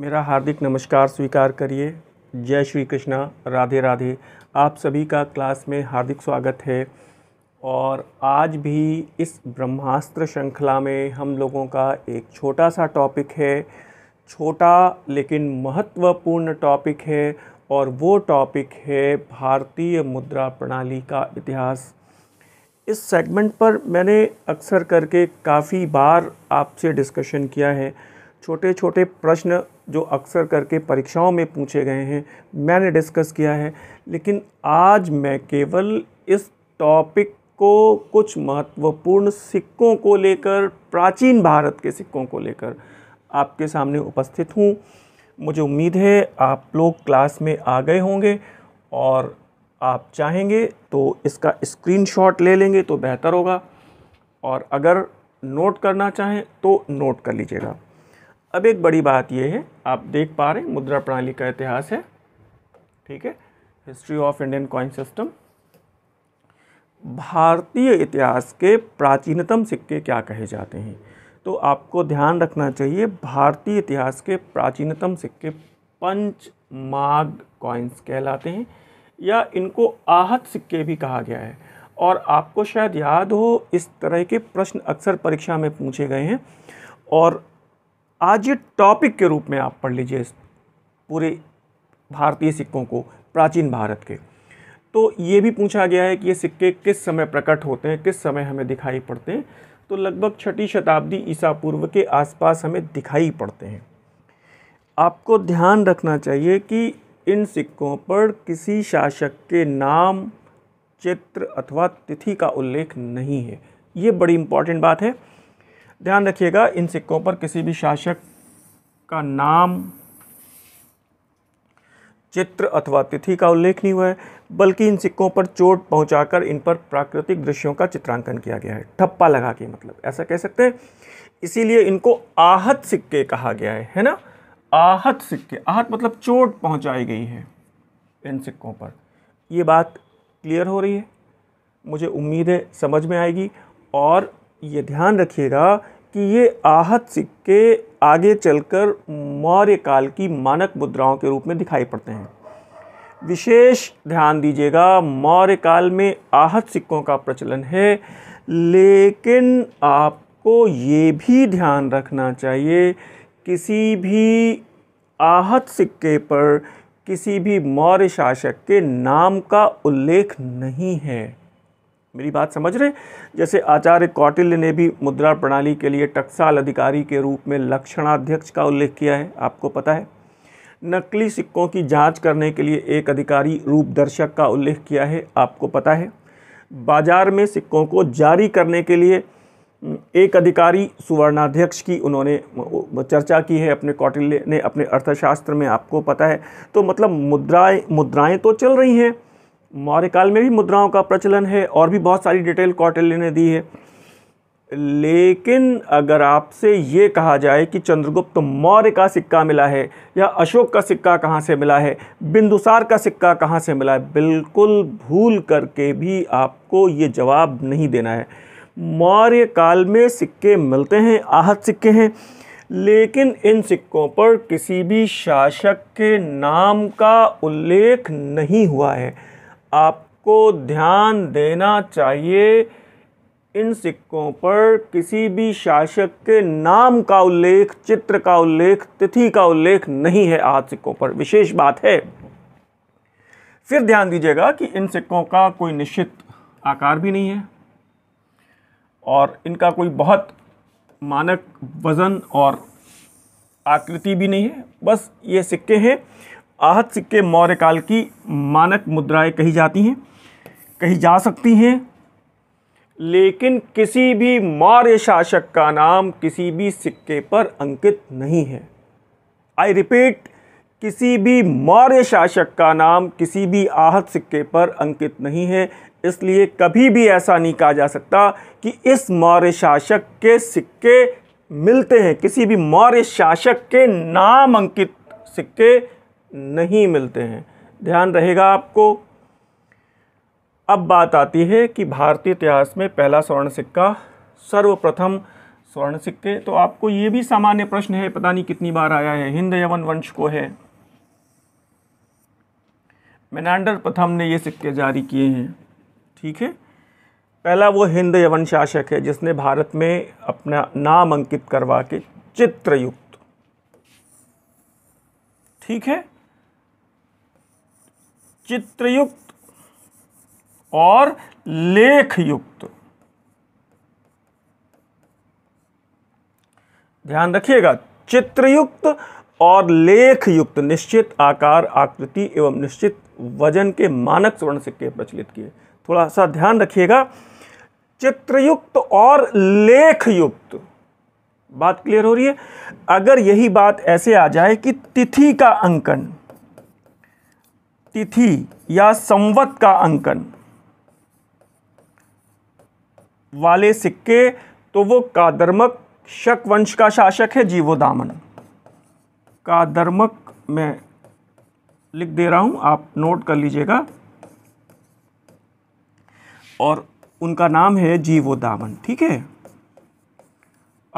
मेरा हार्दिक नमस्कार स्वीकार करिए जय श्री कृष्णा राधे राधे आप सभी का क्लास में हार्दिक स्वागत है और आज भी इस ब्रह्मास्त्र श्रृंखला में हम लोगों का एक छोटा सा टॉपिक है छोटा लेकिन महत्वपूर्ण टॉपिक है और वो टॉपिक है भारतीय मुद्रा प्रणाली का इतिहास इस सेगमेंट पर मैंने अक्सर करके काफ़ी बार आपसे डिस्कशन किया है छोटे छोटे प्रश्न जो अक्सर करके परीक्षाओं में पूछे गए हैं मैंने डिस्कस किया है लेकिन आज मैं केवल इस टॉपिक को कुछ महत्वपूर्ण सिक्कों को लेकर प्राचीन भारत के सिक्कों को लेकर आपके सामने उपस्थित हूँ मुझे उम्मीद है आप लोग क्लास में आ गए होंगे और आप चाहेंगे तो इसका स्क्रीनशॉट ले लेंगे तो बेहतर होगा और अगर नोट करना चाहें तो नोट कर लीजिएगा अब एक बड़ी बात यह है आप देख पा रहे हैं मुद्रा प्रणाली का इतिहास है ठीक है history of Indian coin system भारतीय इतिहास के प्राचीनतम सिक्के क्या कहे जाते हैं तो आपको ध्यान रखना चाहिए भारतीय इतिहास के प्राचीनतम सिक्के पंच माग कॉइन्स कहलाते हैं या इनको आहत सिक्के भी कहा गया है और आपको शायद याद हो इस तरह के प्रश्न अक्सर परीक्षा में पूछे गए हैं और आज ये टॉपिक के रूप में आप पढ़ लीजिए इस पूरे भारतीय सिक्कों को प्राचीन भारत के तो ये भी पूछा गया है कि ये सिक्के किस समय प्रकट होते हैं किस समय हमें दिखाई पड़ते हैं तो लगभग छठी शताब्दी ईसा पूर्व के आसपास हमें दिखाई पड़ते हैं आपको ध्यान रखना चाहिए कि इन सिक्कों पर किसी शासक के नाम चित्र अथवा तिथि का उल्लेख नहीं है ये बड़ी इम्पॉर्टेंट बात है ध्यान रखिएगा इन सिक्कों पर किसी भी शासक का नाम चित्र अथवा तिथि का उल्लेख नहीं हुआ है बल्कि इन सिक्कों पर चोट पहुंचाकर इन पर प्राकृतिक दृश्यों का चित्रांकन किया गया है ठप्पा लगा के मतलब ऐसा कह सकते हैं इसीलिए इनको आहत सिक्के कहा गया है है ना आहत सिक्के आहत मतलब चोट पहुंचाई गई है इन सिक्कों पर ये बात क्लियर हो रही है मुझे उम्मीद है समझ में आएगी और ये ध्यान रखिएगा कि ये आहत सिक्के आगे चलकर मौर्य काल की मानक मुद्राओं के रूप में दिखाई पड़ते हैं विशेष ध्यान दीजिएगा मौर्य काल में आहत सिक्कों का प्रचलन है लेकिन आपको ये भी ध्यान रखना चाहिए किसी भी आहत सिक्के पर किसी भी मौर्य शासक के नाम का उल्लेख नहीं है मेरी बात समझ रहे जैसे आचार्य कौटिल्य ने भी मुद्रा प्रणाली के लिए टकसाल अधिकारी के रूप में लक्षणाध्यक्ष का उल्लेख किया है आपको पता है नकली सिक्कों की जांच करने के लिए एक अधिकारी रूपदर्शक का उल्लेख किया है आपको पता है बाजार में सिक्कों को जारी करने के लिए एक अधिकारी सुवर्णाध्यक्ष की उन्होंने चर्चा की है अपने कौटिल्य ने अपने अर्थशास्त्र में आपको पता है तो मतलब मुद्राएं मुद्राएं तो चल रही हैं मौर्य काल में भी मुद्राओं का प्रचलन है और भी बहुत सारी डिटेल कौटिल्य ने दी है लेकिन अगर आपसे ये कहा जाए कि चंद्रगुप्त मौर्य का सिक्का मिला है या अशोक का सिक्का कहाँ से मिला है बिंदुसार का सिक्का कहाँ से मिला है बिल्कुल भूल करके भी आपको ये जवाब नहीं देना है मौर्य काल में सिक्के मिलते हैं आहत सिक्के हैं लेकिन इन सिक्कों पर किसी भी शासक के नाम का उल्लेख नहीं हुआ है आपको ध्यान देना चाहिए इन सिक्कों पर किसी भी शासक के नाम का उल्लेख चित्र का उल्लेख तिथि का उल्लेख नहीं है आज सिक्कों पर विशेष बात है फिर ध्यान दीजिएगा कि इन सिक्कों का कोई निश्चित आकार भी नहीं है और इनका कोई बहुत मानक वज़न और आकृति भी नहीं है बस ये सिक्के हैं आहत सिक्के मौर्य काल की मानक मुद्राएं कही जाती हैं कही जा सकती हैं लेकिन किसी भी मौर्य शासक का नाम किसी भी सिक्के पर अंकित नहीं है आई रिपीट किसी भी मौर्य शासक का नाम किसी भी आहत सिक्के पर अंकित नहीं है इसलिए कभी भी ऐसा नहीं कहा जा सकता कि इस मौर्य शासक के सिक्के मिलते हैं किसी भी मौर्य शासक के नाम अंकित सिक्के नहीं मिलते हैं ध्यान रहेगा आपको अब बात आती है कि भारतीय इतिहास में पहला स्वर्ण सिक्का सर्वप्रथम स्वर्ण सिक्के तो आपको ये भी सामान्य प्रश्न है पता नहीं कितनी बार आया है हिंद यवन वंश को है मेनांडर प्रथम ने ये सिक्के जारी किए हैं ठीक है पहला वो हिंद यवन शासक है जिसने भारत में अपना नाम अंकित करवा के चित्रयुक्त ठीक है चित्रयुक्त और लेखयुक्त ध्यान रखिएगा चित्रयुक्त और लेख युक्त निश्चित आकार आकृति एवं निश्चित वजन के मानक स्वर्ण सिक्के प्रचलित किए थोड़ा सा ध्यान रखिएगा चित्रयुक्त और लेख युक्त बात क्लियर हो रही है अगर यही बात ऐसे आ जाए कि तिथि का अंकन तिथि या संवत का अंकन वाले सिक्के तो वो कादर्मक शक वंश का शासक है जीवोदामन कादर्मक में लिख दे रहा हूं आप नोट कर लीजिएगा और उनका नाम है जीवोदामन ठीक है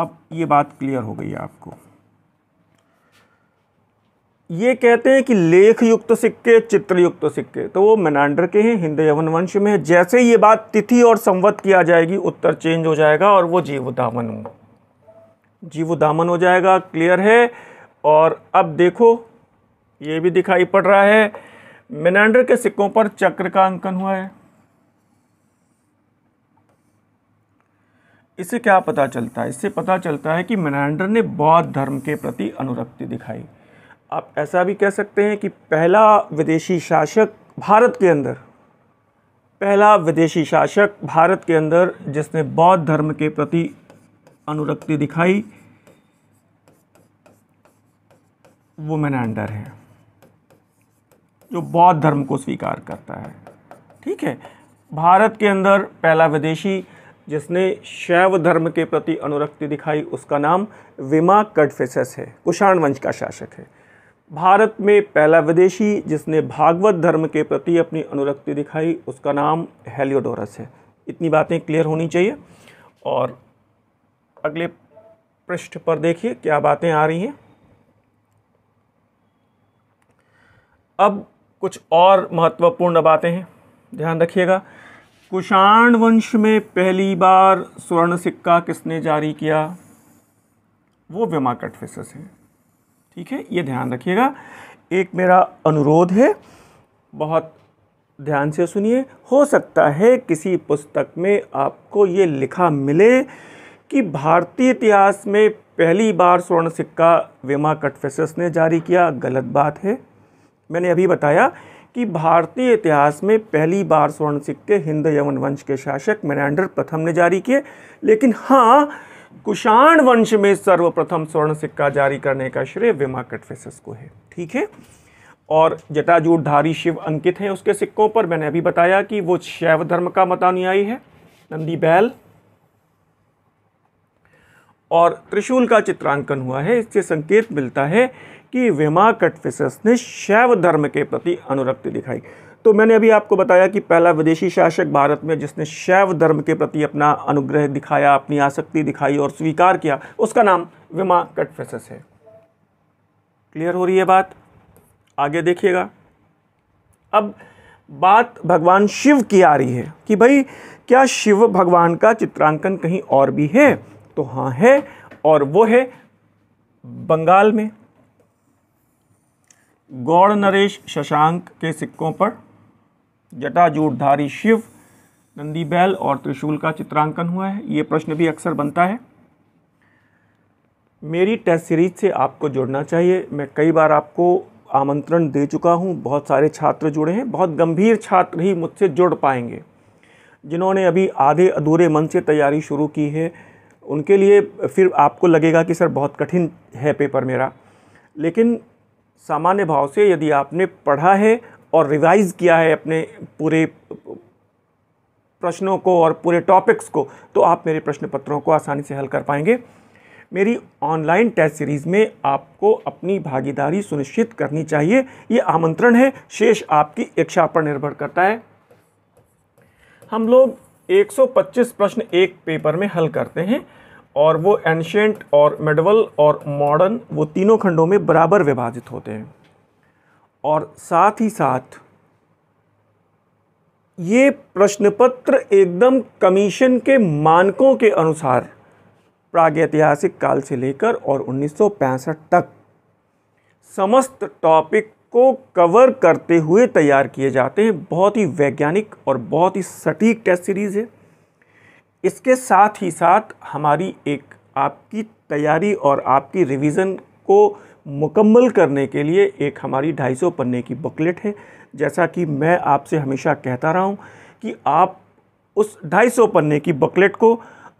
अब ये बात क्लियर हो गई आपको ये कहते हैं कि लेख युक्त सिक्के चित्र युक्त सिक्के तो वो मेनांडर के हैं हिंद यवन वंश में है जैसे ये बात तिथि और संवत किया जाएगी उत्तर चेंज हो जाएगा और वो जीव दामन जीव दामन हो जाएगा क्लियर है और अब देखो ये भी दिखाई पड़ रहा है मेनांडर के सिक्कों पर चक्र का अंकन हुआ है इससे क्या पता चलता है इससे पता चलता है कि मेनांडर ने बौद्ध धर्म के प्रति अनुरक्ति दिखाई आप ऐसा भी कह सकते हैं कि पहला विदेशी शासक भारत के अंदर पहला विदेशी शासक भारत के अंदर जिसने बौद्ध धर्म के प्रति अनुरक्ति दिखाई वो मैनेंडर है जो बौद्ध धर्म को स्वीकार करता है ठीक है भारत के अंदर पहला विदेशी जिसने शैव धर्म के प्रति अनुरक्ति दिखाई उसका नाम विमा कटफेसस है कुषाण वंश का शासक है भारत में पहला विदेशी जिसने भागवत धर्म के प्रति अपनी अनुरक्ति दिखाई उसका नाम हेलियोडोरस है इतनी बातें क्लियर होनी चाहिए और अगले पृष्ठ पर देखिए क्या बातें आ रही हैं अब कुछ और महत्वपूर्ण बातें हैं ध्यान रखिएगा कुषाण वंश में पहली बार स्वर्ण सिक्का किसने जारी किया वो व्यमाकट फिसस हैं ठीक है ये ध्यान रखिएगा एक मेरा अनुरोध है बहुत ध्यान से सुनिए हो सकता है किसी पुस्तक में आपको ये लिखा मिले कि भारतीय इतिहास में पहली बार स्वर्ण सिक्का वेमा कटफेसस ने जारी किया गलत बात है मैंने अभी बताया कि भारतीय इतिहास में पहली बार स्वर्ण सिक्के हिंद यमन वंश के शासक मैनेंडर प्रथम ने जारी किए लेकिन हाँ कुषाण वंश में सर्वप्रथम स्वर्ण सिक्का जारी करने का श्रेय विमा कटफेसिस को है ठीक है और जटाजूटधारी शिव अंकित हैं उसके सिक्कों पर मैंने अभी बताया कि वो शैव धर्म का मतानुयायी है नंदी बैल और त्रिशूल का चित्रांकन हुआ है इससे संकेत मिलता है कि विमा कटफिसस ने शैव धर्म के प्रति अनुरक्ति दिखाई तो मैंने अभी आपको बताया कि पहला विदेशी शासक भारत में जिसने शैव धर्म के प्रति अपना अनुग्रह दिखाया अपनी आसक्ति दिखाई और स्वीकार किया उसका नाम विमा कटफेसस है क्लियर हो रही है बात आगे देखिएगा अब बात भगवान शिव की आ रही है कि भाई क्या शिव भगवान का चित्रांकन कहीं और भी है तो हाँ है और वो है बंगाल में गौड़ नरेश शशांक के सिक्कों पर जटाजूटधारी शिव नंदी बैल और त्रिशूल का चित्रांकन हुआ है ये प्रश्न भी अक्सर बनता है मेरी टेस्ट सीरीज से आपको जुड़ना चाहिए मैं कई बार आपको आमंत्रण दे चुका हूँ बहुत सारे छात्र जुड़े हैं बहुत गंभीर छात्र ही मुझसे जुड़ पाएंगे जिन्होंने अभी आधे अधूरे मन से तैयारी शुरू की है उनके लिए फिर आपको लगेगा कि सर बहुत कठिन है पेपर मेरा लेकिन सामान्य भाव से यदि आपने पढ़ा है और रिवाइज़ किया है अपने पूरे प्रश्नों को और पूरे टॉपिक्स को तो आप मेरे प्रश्न पत्रों को आसानी से हल कर पाएंगे मेरी ऑनलाइन टेस्ट सीरीज़ में आपको अपनी भागीदारी सुनिश्चित करनी चाहिए ये आमंत्रण है शेष आपकी इच्छा पर निर्भर करता है हम लोग 125 प्रश्न एक पेपर में हल करते हैं और वो एंशेंट और मेडवल और मॉडर्न वो तीनों खंडों में बराबर विभाजित होते हैं और साथ ही साथ ये प्रश्न पत्र एकदम कमीशन के मानकों के अनुसार प्रागैतिहासिक काल से लेकर और उन्नीस तक समस्त टॉपिक को कवर करते हुए तैयार किए जाते हैं बहुत ही वैज्ञानिक और बहुत ही सटीक टेस्ट सीरीज़ है इसके साथ ही साथ हमारी एक आपकी तैयारी और आपकी रिवीजन को मुकम्मल करने के लिए एक हमारी 250 पन्ने की बुकलेट है जैसा कि मैं आपसे हमेशा कहता रहा हूँ कि आप उस 250 पन्ने की बुकलेट को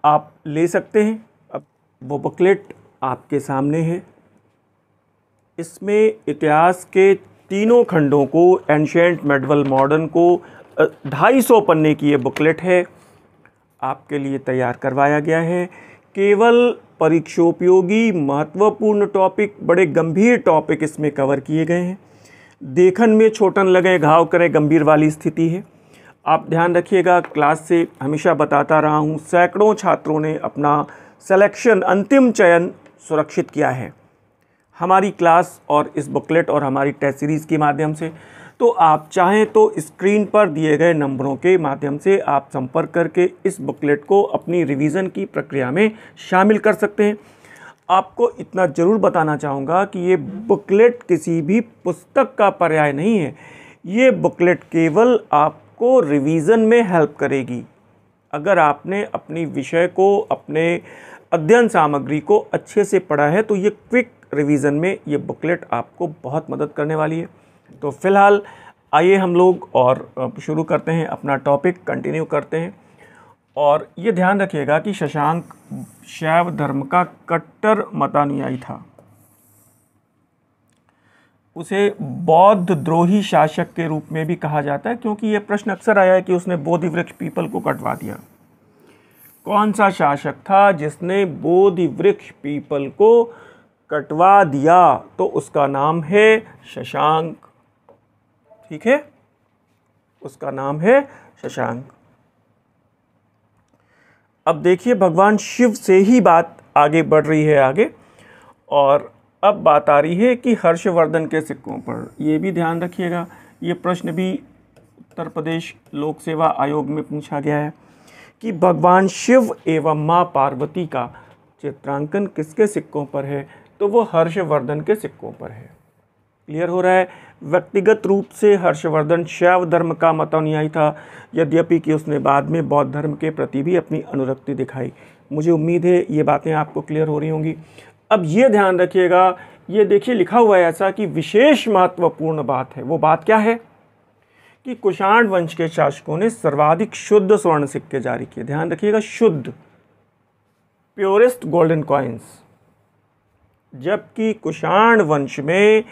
आप ले सकते हैं अब वो बुकलेट आपके सामने है इसमें इतिहास के तीनों खंडों को एंशेंट मेडवल मॉडर्न को ढाई सौ पन्ने की ये बुकलेट है आपके लिए तैयार करवाया गया है केवल परीक्षोपयोगी महत्वपूर्ण टॉपिक बड़े गंभीर टॉपिक इसमें कवर किए गए हैं देखन में छोटन लगे घाव करें गंभीर वाली स्थिति है आप ध्यान रखिएगा क्लास से हमेशा बताता रहा हूँ सैकड़ों छात्रों ने अपना सेलेक्शन अंतिम चयन सुरक्षित किया है हमारी क्लास और इस बुकलेट और हमारी टेस्ट सीरीज़ के माध्यम से तो आप चाहें तो स्क्रीन पर दिए गए नंबरों के माध्यम से आप संपर्क करके इस बुकलेट को अपनी रिवीजन की प्रक्रिया में शामिल कर सकते हैं आपको इतना ज़रूर बताना चाहूँगा कि ये बुकलेट किसी भी पुस्तक का पर्याय नहीं है ये बुकलेट केवल आपको रिवीजन में हेल्प करेगी अगर आपने अपनी विषय को अपने अध्ययन सामग्री को अच्छे से पढ़ा है तो ये क्विक रिवीजन में ये बुकलेट आपको बहुत मदद करने वाली है तो फ़िलहाल आइए हम लोग और शुरू करते हैं अपना टॉपिक कंटिन्यू करते हैं और ये ध्यान रखिएगा कि शशांक शैव धर्म का कट्टर मतानुयायी था उसे बौद्ध द्रोही शासक के रूप में भी कहा जाता है क्योंकि यह प्रश्न अक्सर आया है कि उसने बोधि वृक्ष पीपल को कटवा दिया कौन सा शासक था जिसने बोधि वृक्ष पीपल को कटवा दिया तो उसका नाम है शशांक ठीक है उसका नाम है शशांक अब देखिए भगवान शिव से ही बात आगे बढ़ रही है आगे और अब बात आ रही है कि हर्षवर्धन के सिक्कों पर ये भी ध्यान रखिएगा ये प्रश्न भी उत्तर प्रदेश लोक सेवा आयोग में पूछा गया है कि भगवान शिव एवं माँ पार्वती का चित्रांकन किसके सिक्कों पर है तो वो हर्षवर्धन के सिक्कों पर है क्लियर हो रहा है व्यक्तिगत रूप से हर्षवर्धन शैव धर्म का मतानुयायी था यद्यपि कि उसने बाद में बौद्ध धर्म के प्रति भी अपनी अनुरक्ति दिखाई मुझे उम्मीद है ये बातें आपको क्लियर हो रही होंगी अब ये ध्यान रखिएगा ये देखिए लिखा हुआ है ऐसा कि विशेष महत्वपूर्ण बात है वो बात क्या है कि कुषाण वंश के शासकों ने सर्वाधिक शुद्ध स्वर्ण सिक्के जारी किए ध्यान रखिएगा शुद्ध प्योरेस्ट गोल्डन कॉइन्स जबकि कुषाण वंश में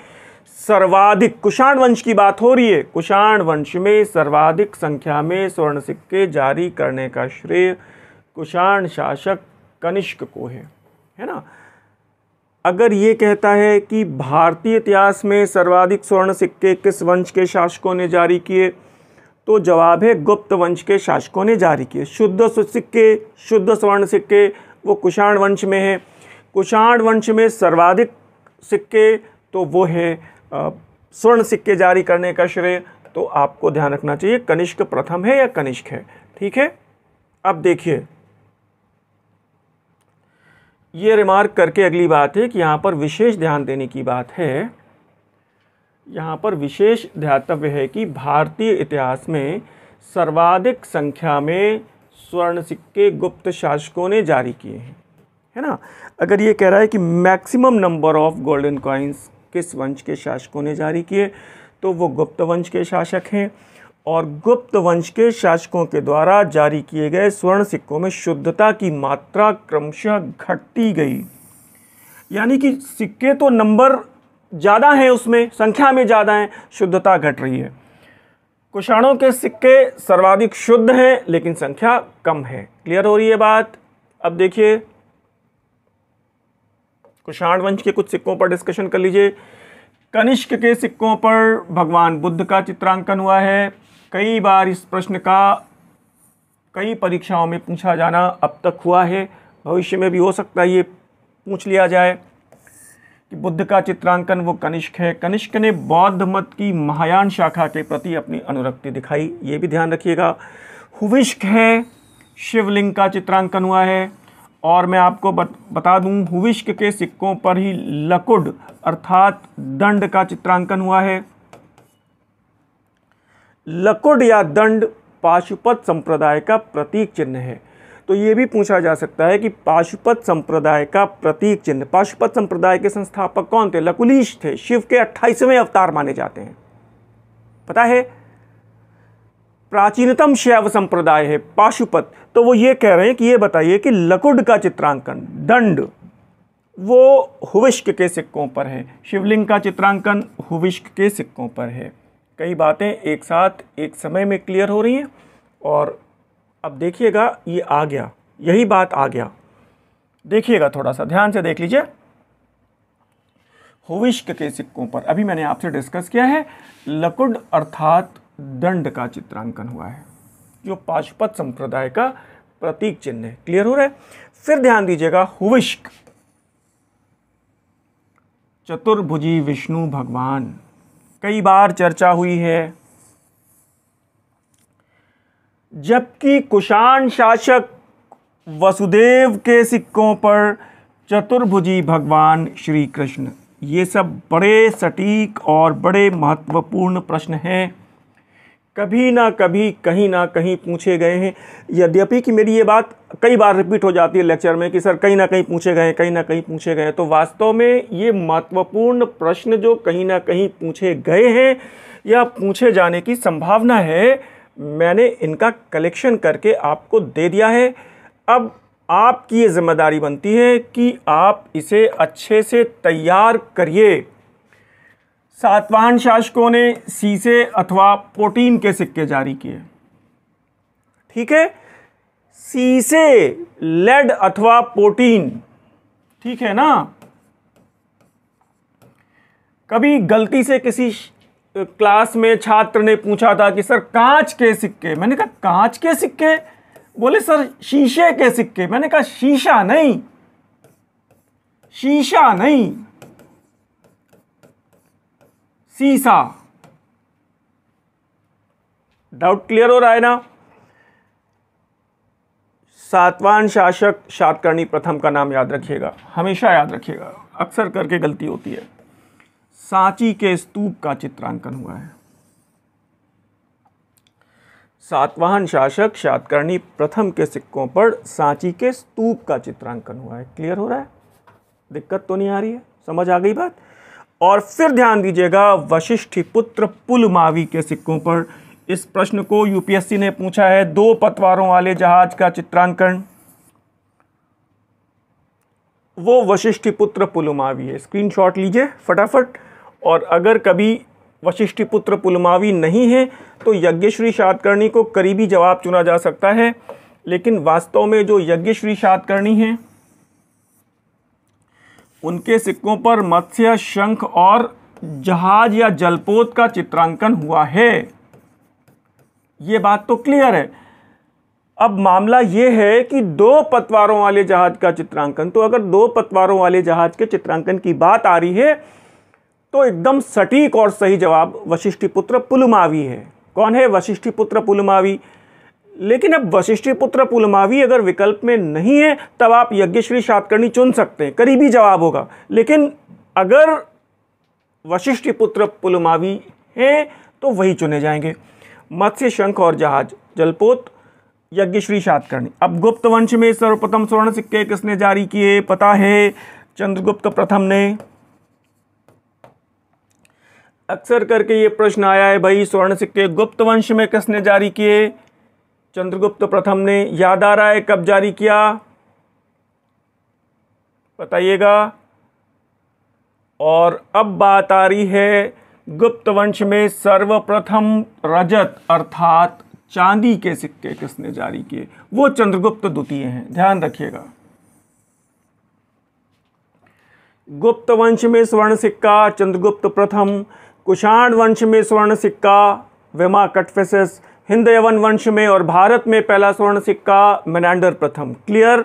सर्वाधिक कुषाण वंश की बात हो रही है कुषाण वंश में सर्वाधिक संख्या में स्वर्ण सिक्के जारी करने का श्रेय कुषाण शासक कनिष्क को है है ना अगर ये कहता है कि भारतीय इतिहास में सर्वाधिक स्वर्ण सिक्के किस वंश के शासकों ने जारी किए तो जवाब है गुप्त वंश के शासकों ने जारी किए शुद्ध सिक्के शुद्ध स्वर्ण सिक्के वो कुषाण वंश में है कुषाण वंश में सर्वाधिक सिक्के तो वो है स्वर्ण सिक्के जारी करने का श्रेय तो आपको ध्यान रखना चाहिए कनिष्क प्रथम है या कनिष्क है ठीक है अब देखिए ये रिमार्क करके अगली बात है कि यहाँ पर विशेष ध्यान देने की बात है यहाँ पर विशेष ध्यातव्य है कि भारतीय इतिहास में सर्वाधिक संख्या में स्वर्ण सिक्के गुप्त शासकों ने जारी किए हैं है ना अगर ये कह रहा है कि maximum number of golden coins किस वंश के शासकों ने जारी किए तो वो गुप्त वंश के शासक हैं और गुप्त वंश के शासकों के द्वारा जारी किए गए स्वर्ण सिक्कों में शुद्धता की मात्रा क्रमशः घटती गई यानी कि सिक्के तो नंबर ज़्यादा हैं उसमें संख्या में ज़्यादा हैं शुद्धता घट रही है कुषाणों के सिक्के सर्वाधिक शुद्ध हैं लेकिन संख्या कम है क्लियर हो रही है बात अब देखिए कुषाण वंश के कुछ सिक्कों पर डिस्कशन कर लीजिए कनिष्क के सिक्कों पर भगवान बुद्ध का चित्रांकन हुआ है कई बार इस प्रश्न का कई परीक्षाओं में पूछा जाना अब तक हुआ है भविष्य में भी हो सकता है ये पूछ लिया जाए कि बुद्ध का चित्रांकन वो कनिष्क है कनिष्क ने बौद्ध मत की महायान शाखा के प्रति अपनी अनुरक्ति दिखाई ये भी ध्यान रखिएगा हुविष्क है शिवलिंग का चित्रांकन हुआ है और मैं आपको बत, बता दूं हुविश्क के सिक्कों पर ही लकुड अर्थात दंड का चित्रांकन हुआ है लकुड या दंड पाशुपत संप्रदाय का प्रतीक चिन्ह है तो ये भी पूछा जा सकता है कि पाशुपत संप्रदाय का प्रतीक चिन्ह पाशुपत संप्रदाय के संस्थापक कौन थे लकुलीश थे शिव के अट्ठाईसवें अवतार माने जाते हैं पता है प्राचीनतम शैव संप्रदाय है पाशुपत तो वो ये कह रहे हैं कि ये बताइए कि लकुड का चित्रांकन दंड वो हुविष्क के सिक्कों पर है शिवलिंग का चित्रांकन हुविष्क के सिक्कों पर है कई बातें एक साथ एक समय में क्लियर हो रही हैं और अब देखिएगा ये आ गया यही बात आ गया देखिएगा थोड़ा सा ध्यान से देख लीजिए हुविष्क के सिक्कों पर अभी मैंने आपसे डिस्कस किया है लकुड अर्थात दंड का चित्रांकन हुआ है जो पाशुपत संप्रदाय का प्रतीक चिन्ह है क्लियर हो रहा है फिर ध्यान दीजिएगा हुविष्क चतुर्भुजी विष्णु भगवान कई बार चर्चा हुई है जबकि कुषाण शासक वसुदेव के सिक्कों पर चतुर्भुजी भगवान श्री कृष्ण ये सब बड़े सटीक और बड़े महत्वपूर्ण प्रश्न हैं कभी ना कभी कहीं ना कहीं पूछे गए हैं यद्यपि कि मेरी ये बात कई बार रिपीट हो जाती है लेक्चर में कि सर कहीं ना कहीं पूछे गए कहीं ना कहीं पूछे गए तो वास्तव में ये महत्वपूर्ण प्रश्न जो कहीं ना कहीं पूछे गए हैं या पूछे जाने की संभावना है मैंने इनका कलेक्शन करके आपको दे दिया है अब आपकी ये जिम्मेदारी बनती है कि आप इसे अच्छे से तैयार करिए सातवाहन शासकों ने सीसे अथवा पोटीन के सिक्के जारी किए ठीक है सीसे लेड अथवा पोटीन ठीक है ना कभी गलती से किसी क्लास में छात्र ने पूछा था कि सर कांच के सिक्के मैंने कहा कांच के सिक्के बोले सर शीशे के सिक्के मैंने कहा शीशा नहीं शीशा नहीं सीसा डाउट क्लियर हो रहा है ना सातवान शासक सातकर्णी प्रथम का नाम याद रखिएगा हमेशा याद रखिएगा अक्सर करके गलती होती है सांची के स्तूप का चित्रांकन हुआ है सातवाहन शासक सातकर्णी प्रथम के सिक्कों पर सांची के स्तूप का चित्रांकन हुआ है क्लियर हो रहा है दिक्कत तो नहीं आ रही है समझ आ गई बात और फिर ध्यान दीजिएगा वशिष्ठ पुत्र पुलमावी के सिक्कों पर इस प्रश्न को यूपीएससी ने पूछा है दो पतवारों वाले जहाज का चित्रांकन वो वशिष्ठ पुत्र पुलमावी है स्क्रीनशॉट लीजिए फटाफट और अगर कभी वशिष्ठ पुत्र पुलमावी नहीं है तो यज्ञश्री शातकर्णी को करीबी जवाब चुना जा सकता है लेकिन वास्तव में जो यज्ञश्री शातकर्णी हैं उनके सिक्कों पर मत्स्य शंख और जहाज या जलपोत का चित्रांकन हुआ है ये बात तो क्लियर है अब मामला ये है कि दो पतवारों वाले जहाज का चित्रांकन तो अगर दो पतवारों वाले जहाज के चित्रांकन की बात आ रही है तो एकदम सटीक और सही जवाब वशिष्ठिपुत्र पुलमावी है कौन है वशिष्ठिपुत्र पुलमावी लेकिन अब वशिष्ठ पुत्र पुलमावी अगर विकल्प में नहीं है तब आप यज्ञश्री सातकर्णी चुन सकते हैं करीबी जवाब होगा लेकिन अगर वशिष्ठ पुत्र पुलमावी हैं तो वही चुने जाएंगे मत्स्य शंख और जहाज जलपोत यज्ञश्री सातकर्णी अब गुप्त वंश में सर्वप्रथम स्वर्ण सिक्के किसने जारी किए पता है चंद्रगुप्त प्रथम ने अक्सर करके ये प्रश्न आया है भाई स्वर्ण सिक्के गुप्त वंश में किसने जारी किए चंद्रगुप्त प्रथम ने याद आ रहा है कब जारी किया बताइएगा और अब बात आ रही है गुप्त वंश में सर्वप्रथम रजत अर्थात चांदी के सिक्के किसने जारी किए वो चंद्रगुप्त द्वितीय हैं ध्यान रखिएगा गुप्त वंश में स्वर्ण सिक्का चंद्रगुप्त प्रथम कुषाण वंश में स्वर्ण सिक्का विमा कटफेसिस हिंद यवन वंश में और भारत में पहला स्वर्ण सिक्का मेनांडर प्रथम क्लियर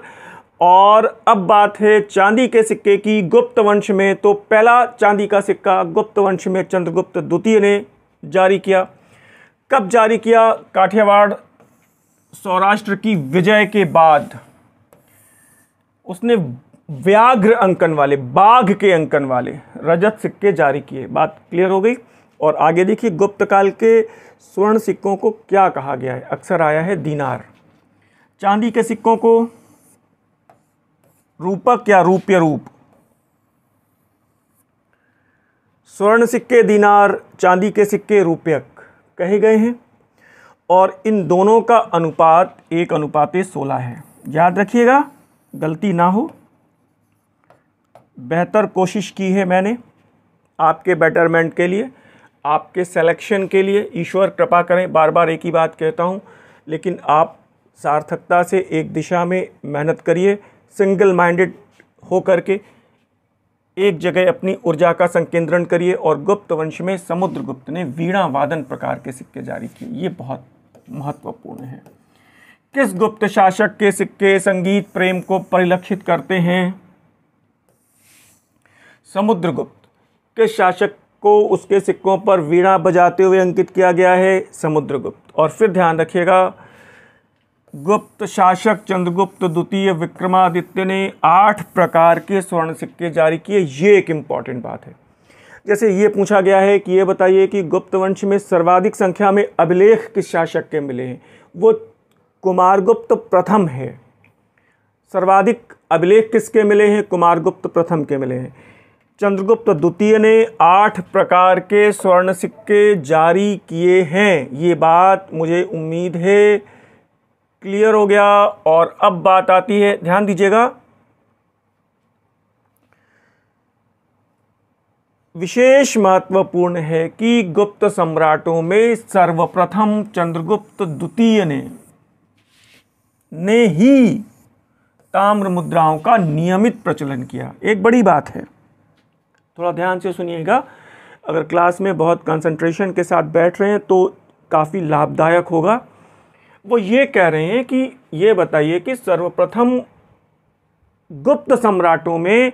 और अब बात है चांदी के सिक्के की गुप्त वंश में तो पहला चांदी का सिक्का गुप्त वंश में चंद्रगुप्त द्वितीय ने जारी किया कब जारी किया काठियावाड़ सौराष्ट्र की विजय के बाद उसने व्याघ्र अंकन वाले बाघ के अंकन वाले रजत सिक्के जारी किए बात क्लियर हो गई और आगे देखिए गुप्त काल के स्वर्ण सिक्कों को क्या कहा गया है अक्सर आया है दीनार चांदी के सिक्कों को रूपक या रूप्य रूप स्वर्ण सिक्के दीनार चांदी के सिक्के रूपयक कहे गए हैं और इन दोनों का अनुपात एक अनुपात सोलह है याद रखिएगा गलती ना हो बेहतर कोशिश की है मैंने आपके बेटरमेंट के लिए आपके सेलेक्शन के लिए ईश्वर कृपा करें बार बार एक ही बात कहता हूँ लेकिन आप सार्थकता से एक दिशा में मेहनत करिए सिंगल माइंडेड हो करके एक जगह अपनी ऊर्जा का संकेंद्रण करिए और गुप्त वंश में समुद्रगुप्त ने वीणा वादन प्रकार के सिक्के जारी किए ये बहुत महत्वपूर्ण है किस गुप्त शासक के सिक्के संगीत प्रेम को परिलक्षित करते हैं समुद्रगुप्त किस शासक को उसके सिक्कों पर वीणा बजाते हुए अंकित किया गया है समुद्रगुप्त और फिर ध्यान रखिएगा गुप्त शासक चंद्रगुप्त द्वितीय विक्रमादित्य ने आठ प्रकार के स्वर्ण सिक्के जारी किए ये एक इम्पॉर्टेंट बात है जैसे ये पूछा गया है कि ये बताइए कि गुप्त वंश में सर्वाधिक संख्या में अभिलेख किस शासक के मिले हैं वो कुमारगुप्त प्रथम है सर्वाधिक अभिलेख किसके मिले हैं कुमारगुप्त प्रथम के मिले हैं चंद्रगुप्त द्वितीय ने आठ प्रकार के स्वर्ण सिक्के जारी किए हैं ये बात मुझे उम्मीद है क्लियर हो गया और अब बात आती है ध्यान दीजिएगा विशेष महत्वपूर्ण है कि गुप्त सम्राटों में सर्वप्रथम चंद्रगुप्त द्वितीय ने ने ही ताम्र मुद्राओं का नियमित प्रचलन किया एक बड़ी बात है थोड़ा ध्यान से सुनिएगा अगर क्लास में बहुत कंसंट्रेशन के साथ बैठ रहे हैं तो काफ़ी लाभदायक होगा वो ये कह रहे हैं कि ये बताइए कि सर्वप्रथम गुप्त सम्राटों में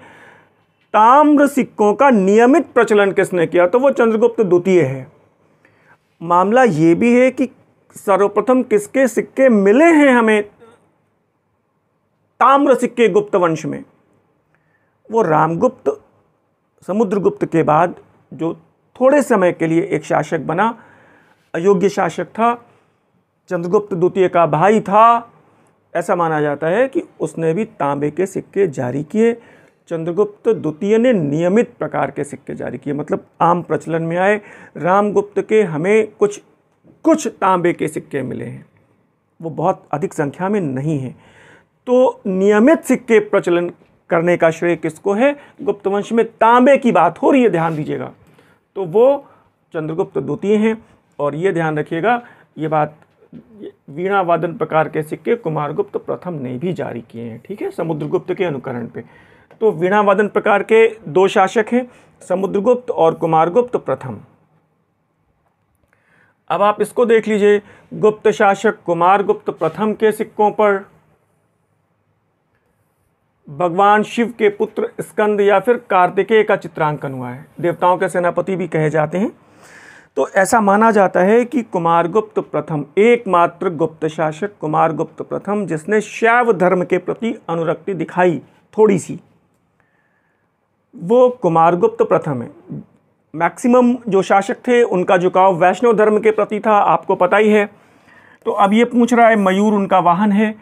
ताम्र सिक्कों का नियमित प्रचलन किसने किया तो वो चंद्रगुप्त द्वितीय है मामला ये भी है कि सर्वप्रथम किसके सिक्के मिले हैं हमें ताम्र सिक्के गुप्त वंश में वो रामगुप्त समुद्रगुप्त के बाद जो थोड़े समय के लिए एक शासक बना अयोग्य शासक था चंद्रगुप्त द्वितीय का भाई था ऐसा माना जाता है कि उसने भी तांबे के सिक्के जारी किए चंद्रगुप्त द्वितीय ने नियमित प्रकार के सिक्के जारी किए मतलब आम प्रचलन में आए रामगुप्त के हमें कुछ कुछ तांबे के सिक्के मिले हैं वो बहुत अधिक संख्या में नहीं हैं तो नियमित सिक्के प्रचलन करने का श्रेय किसको है गुप्त वंश में तांबे की बात हो रही है ध्यान दीजिएगा तो वो चंद्रगुप्त द्वितीय हैं और ये ध्यान रखिएगा ये बात वीणा वादन प्रकार के सिक्के कुमारगुप्त प्रथम ने भी जारी किए हैं ठीक है समुद्रगुप्त के अनुकरण पे तो वीणा वादन प्रकार के दो शासक हैं समुद्रगुप्त और कुमारगुप्त प्रथम अब आप इसको देख लीजिए गुप्त शासक कुमारगुप्त प्रथम के सिक्कों पर भगवान शिव के पुत्र स्कंद या फिर कार्तिकेय का चित्रांकन हुआ है देवताओं के सेनापति भी कहे जाते हैं तो ऐसा माना जाता है कि कुमारगुप्त प्रथम एकमात्र गुप्त शासक कुमारगुप्त प्रथम जिसने शैव धर्म के प्रति अनुरक्ति दिखाई थोड़ी सी वो कुमारगुप्त प्रथम है मैक्सिमम जो शासक थे उनका झुकाव वैष्णव धर्म के प्रति था आपको पता ही है तो अब ये पूछ रहा है मयूर उनका वाहन है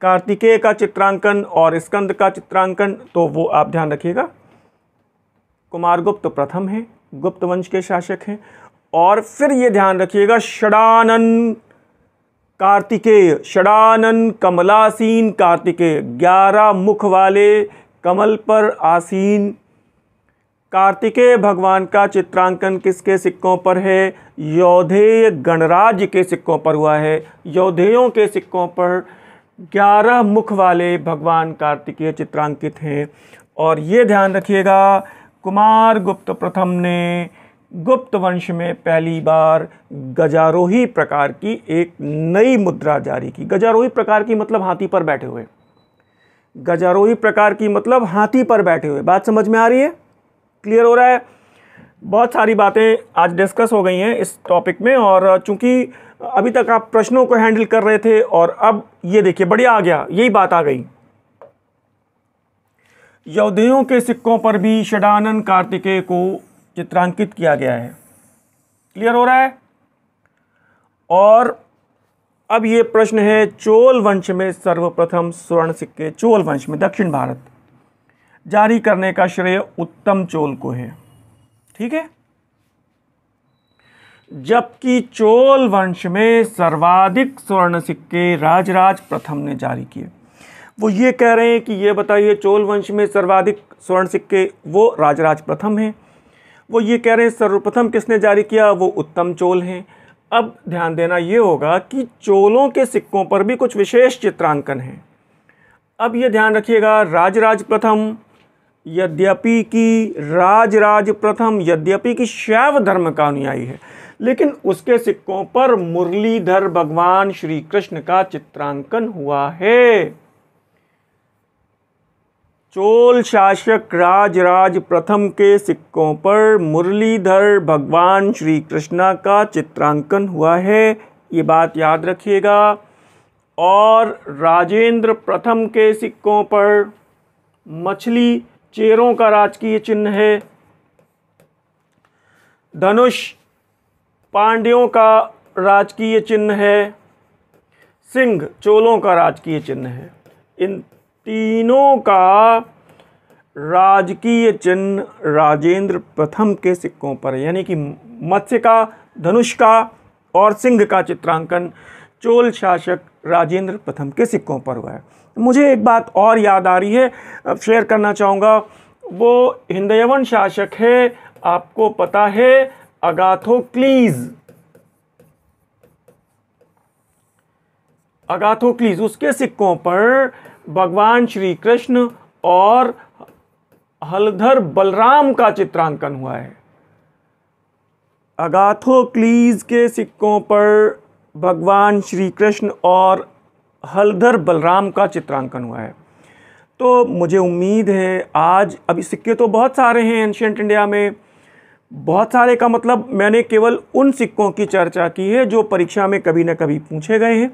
कार्तिकेय का चित्रांकन और स्कंद का चित्रांकन तो वो आप ध्यान रखिएगा कुमारगुप्त प्रथम हैं गुप्त वंश के शासक हैं और फिर ये ध्यान रखिएगा षडानन कार्तिकेय षडानन कमलासीन कार्तिकेय ग्यारह मुख वाले कमल पर आसीन कार्तिकेय भगवान का चित्रांकन किसके सिक्कों पर है योधेय गणराज्य के सिक्कों पर हुआ है योधेयों के सिक्कों पर ग्यारह मुख वाले भगवान कार्तिकेय चित्रांकित हैं और ये ध्यान रखिएगा कुमार गुप्त प्रथम ने गुप्त वंश में पहली बार गजारोही प्रकार की एक नई मुद्रा जारी की गजारोही प्रकार की मतलब हाथी पर बैठे हुए गजारोही प्रकार की मतलब हाथी पर बैठे हुए बात समझ में आ रही है क्लियर हो रहा है बहुत सारी बातें आज डिस्कस हो गई हैं इस टॉपिक में और चूंकि अभी तक आप प्रश्नों को हैंडल कर रहे थे और अब ये देखिए बढ़िया आ गया यही बात आ गई यौदेयों के सिक्कों पर भी षडानंद कार्तिकेय को चित्रांकित किया गया है क्लियर हो रहा है और अब ये प्रश्न है चोल वंश में सर्वप्रथम स्वर्ण सिक्के चोल वंश में दक्षिण भारत जारी करने का श्रेय उत्तम चोल को है ठीक है जबकि चोल वंश में सर्वाधिक स्वर्ण सिक्के राजराज प्रथम ने जारी किए वो ये कह रहे हैं कि ये बताइए चोल वंश में सर्वाधिक स्वर्ण सिक्के वो राजराज प्रथम हैं वो ये कह रहे हैं सर्वप्रथम किसने जारी किया वो उत्तम चोल हैं अब ध्यान देना ये होगा कि चोलों के सिक्कों पर भी कुछ विशेष चित्रांकन हैं अब ये ध्यान रखिएगा राजराज प्रथम यद्यपि कि राज राज प्रथम यद्यपि कि शैव धर्म का अनुयायी है लेकिन उसके सिक्कों पर मुरलीधर भगवान श्री कृष्ण का चित्रांकन हुआ है चोल शासक राज प्रथम के सिक्कों पर मुरलीधर भगवान श्री कृष्णा का चित्रांकन हुआ है ये बात याद रखिएगा और राजेंद्र प्रथम के सिक्कों पर मछली चेरों का राजकीय चिन्ह है धनुष पांड्यों का राजकीय चिन्ह है सिंह चोलों का राजकीय चिन्ह है इन तीनों का राजकीय चिन्ह राजेंद्र प्रथम के सिक्कों पर यानी कि मत्स्य का धनुष का और सिंह का चित्रांकन चोल शासक राजेंद्र प्रथम के सिक्कों पर हुआ है मुझे एक बात और याद आ रही है शेयर करना चाहूँगा वो हिंदयवन शासक है आपको पता है अगाथो क्लीज अगाथो क्लीज उसके सिक्कों पर भगवान श्री कृष्ण और हलधर बलराम का चित्रांकन हुआ है अगाथो क्लीज के सिक्कों पर भगवान श्री कृष्ण और हलधर बलराम का चित्रांकन हुआ है तो मुझे उम्मीद है आज अभी सिक्के तो बहुत सारे हैं एंशंट इंडिया में बहुत सारे का मतलब मैंने केवल उन सिक्कों की चर्चा की है जो परीक्षा में कभी ना कभी पूछे गए हैं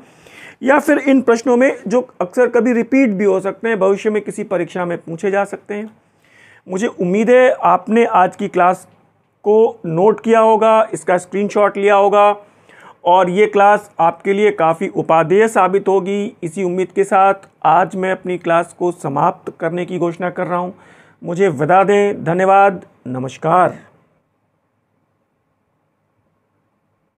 या फिर इन प्रश्नों में जो अक्सर कभी रिपीट भी हो सकते हैं भविष्य में किसी परीक्षा में पूछे जा सकते हैं मुझे उम्मीद है आपने आज की क्लास को नोट किया होगा इसका स्क्रीनशॉट लिया होगा और ये क्लास आपके लिए काफ़ी उपादेय साबित होगी इसी उम्मीद के साथ आज मैं अपनी क्लास को समाप्त करने की घोषणा कर रहा हूँ मुझे विदा दें धन्यवाद नमस्कार